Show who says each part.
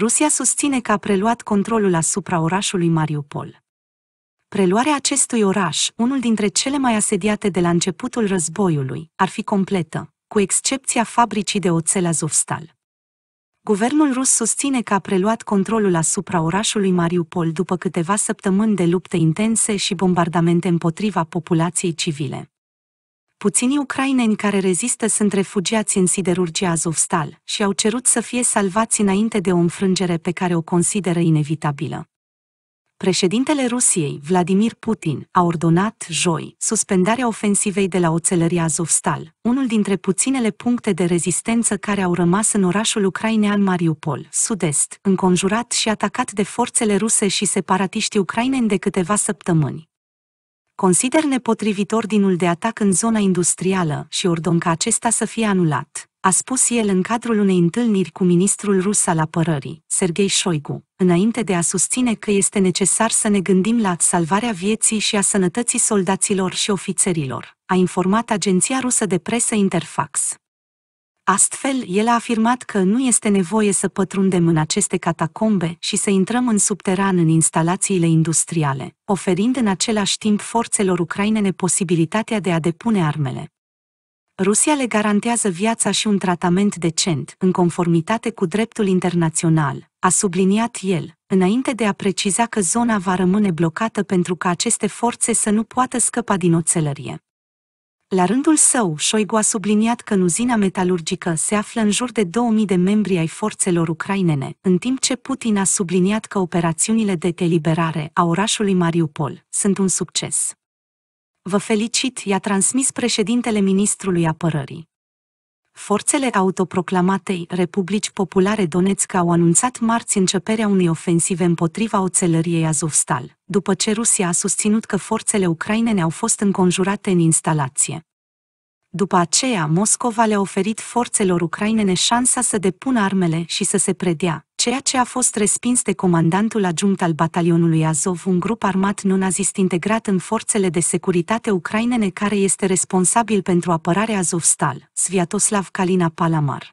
Speaker 1: Rusia susține că a preluat controlul asupra orașului Mariupol. Preluarea acestui oraș, unul dintre cele mai asediate de la începutul războiului, ar fi completă, cu excepția fabricii de oțel Azovstal. Guvernul rus susține că a preluat controlul asupra orașului Mariupol după câteva săptămâni de lupte intense și bombardamente împotriva populației civile. Puținii ucraineni care rezistă sunt refugiați în siderurgia Azovstal și au cerut să fie salvați înainte de o înfrângere pe care o consideră inevitabilă. Președintele Rusiei, Vladimir Putin, a ordonat, joi, suspendarea ofensivei de la oțelăria Azovstal, unul dintre puținele puncte de rezistență care au rămas în orașul ucrainean Mariupol, sud-est, înconjurat și atacat de forțele ruse și separatiștii ucraineni de câteva săptămâni, consider nepotrivit ordinul de atac în zona industrială și ordon ca acesta să fie anulat, a spus el în cadrul unei întâlniri cu ministrul rus al apărării, Sergei Șoigu, înainte de a susține că este necesar să ne gândim la salvarea vieții și a sănătății soldaților și ofițerilor, a informat agenția rusă de presă Interfax. Astfel, el a afirmat că nu este nevoie să pătrundem în aceste catacombe și să intrăm în subteran în instalațiile industriale, oferind în același timp forțelor ucrainene posibilitatea de a depune armele. Rusia le garantează viața și un tratament decent, în conformitate cu dreptul internațional, a subliniat el, înainte de a preciza că zona va rămâne blocată pentru ca aceste forțe să nu poată scăpa din oțelărie. La rândul său, Șoigu a subliniat că în uzina metalurgică se află în jur de 2000 de membri ai forțelor ucrainene, în timp ce Putin a subliniat că operațiunile de eliberare a orașului Mariupol sunt un succes. Vă felicit, i-a transmis președintele ministrului apărării. Forțele autoproclamatei Republici Populare Donetsk au anunțat marți începerea unei ofensive împotriva oțelăriei Azovstal, după ce Rusia a susținut că forțele ucrainene au fost înconjurate în instalație. După aceea, Moscova le-a oferit forțelor ucrainene șansa să depună armele și să se predea, ceea ce a fost respins de comandantul adjunct al batalionului Azov, un grup armat non-nazist integrat în forțele de securitate ucrainene care este responsabil pentru apărarea Azovstal, Sviatoslav Kalina Palamar.